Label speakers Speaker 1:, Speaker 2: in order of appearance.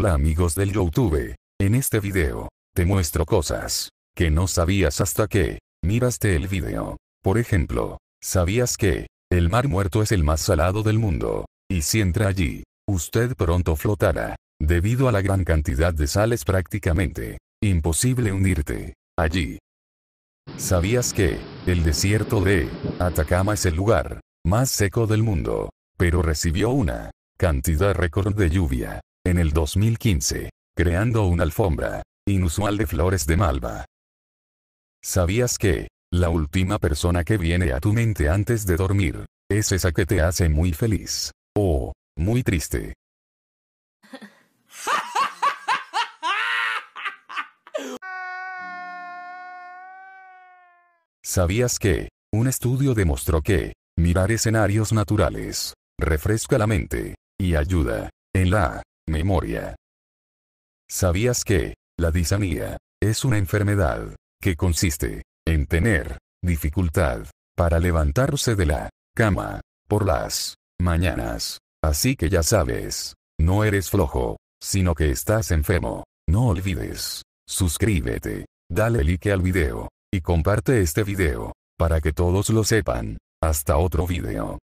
Speaker 1: Hola amigos del Youtube. En este video, te muestro cosas que no sabías hasta que miraste el video. Por ejemplo, ¿sabías que el mar muerto es el más salado del mundo? Y si entra allí, usted pronto flotará, debido a la gran cantidad de sales prácticamente imposible hundirte allí. ¿Sabías que el desierto de Atacama es el lugar más seco del mundo, pero recibió una cantidad récord de lluvia en el 2015, creando una alfombra inusual de flores de malva. ¿Sabías que la última persona que viene a tu mente antes de dormir es esa que te hace muy feliz o muy triste? ¿Sabías que un estudio demostró que mirar escenarios naturales refresca la mente y ayuda en la Memoria. ¿Sabías que la disanía es una enfermedad que consiste en tener dificultad para levantarse de la cama por las mañanas? Así que ya sabes, no eres flojo, sino que estás enfermo. No olvides, suscríbete, dale like al video y comparte este video para que todos lo sepan. Hasta otro video.